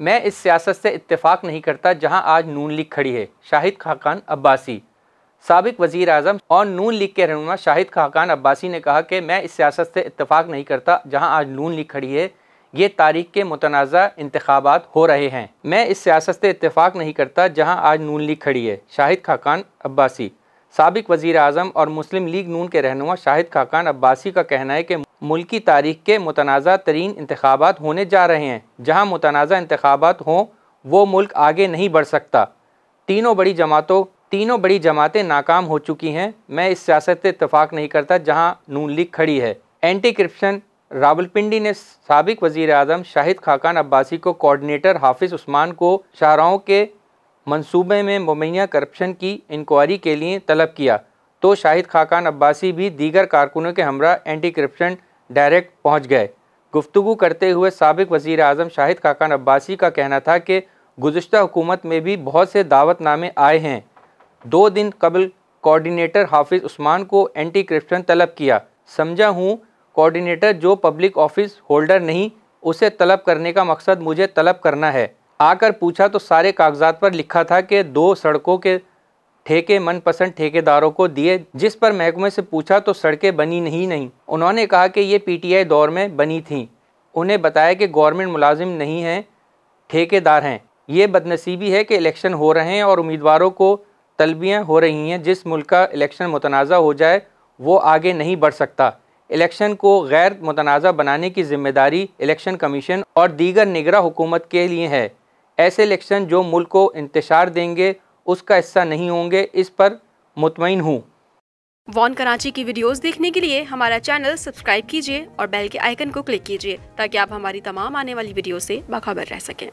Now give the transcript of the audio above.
मैं इस सियासत से इतफाक़ नहीं करता जहाँ आज नून लीग खड़ी है शाहिद खाकान अब्बासी सबक वजी अजम और नून लीग के रहन शाहिद खाकान अब्बासी ने कहा कि मैं इस सियासत से इतफाक नहीं करता जहाँ आज नून लीग खड़ी है ये तारीख के मुतनाज़ इंतबात हो रहे हैं मैं इस सियासत से इतफाक नहीं करता जहाँ आज नून लीग खड़ी है शाहिद खाकान अब्बासी सबक वज़ी अजम और मुस्लिम लीग नून के रहनुमा शाहिद खाकान अब्बासी का कहना है कि मुल्क की तारीख के मुतनाज़ तरीन इंतबात होने जा रहे हैं जहाँ मुतनाज़ा इंतबात हों वो मुल्क आगे नहीं बढ़ सकता तीनों बड़ी जमातों तीनों बड़ी जमातें नाकाम हो चुकी हैं मैं इस सियासत से इतफाक़ नहीं करता जहाँ नून लीग खड़ी है एंटी करप्शन रावलपिंडी ने सबक वज़ी अजम शाहिद खाकान अब्बासी को कोऑर्डिनेटर हाफिज़ उस्मान को शाहराओं के मनसूबे में मुबैया करप्शन की इंक्वायरी के लिए तलब किया तो शाहिद खाकान अब्बासी भी दीगर कारकुनों के हमरा एंटी करप्शन डायरेक्ट पहुंच गए गुफ्तु करते हुए सबक वज़ी अजम शाहिद काकान अब्बासी का कहना था कि गुज्त हुकूमत में भी बहुत से दावतनामे आए हैं दो दिन कबल कोऑर्डिनेटर हाफिज़ उस्मान को एंटी करप्शन तलब किया समझा हूँ कोऑर्डिनेटर जो पब्लिक ऑफिस होल्डर नहीं उसे तलब करने का मकसद मुझे तलब करना है आकर पूछा तो सारे कागजात पर लिखा था कि दो सड़कों के ठेके मनपसंद ठेकेदारों को दिए जिस पर महकमे से पूछा तो सड़कें बनी नहीं नहीं उन्होंने कहा कि ये पीटीआई दौर में बनी थी उन्हें बताया कि गवर्नमेंट मुलाजिम नहीं हैं ठेकेदार हैं ये बदनसीबी है कि इलेक्शन हो रहे हैं और उम्मीदवारों को तलबियाँ हो रही हैं जिस मुल्क का इलेक्शन मुतनाज़ हो जाए वो आगे नहीं बढ़ सकता इलेक्शन को गैर मुतनाज़ा बनाने की जिम्मेदारी इलेक्शन कमीशन और दीगर निगरा हुकूमत के लिए है ऐसे इलेक्शन जो मुल्क को इंतशार देंगे उसका हिस्सा नहीं होंगे इस पर मुतमिन हूँ वॉन कराची की वीडियोस देखने के लिए हमारा चैनल सब्सक्राइब कीजिए और बेल के आइकन को क्लिक कीजिए ताकि आप हमारी तमाम आने वाली वीडियो से बाखबर रह सकें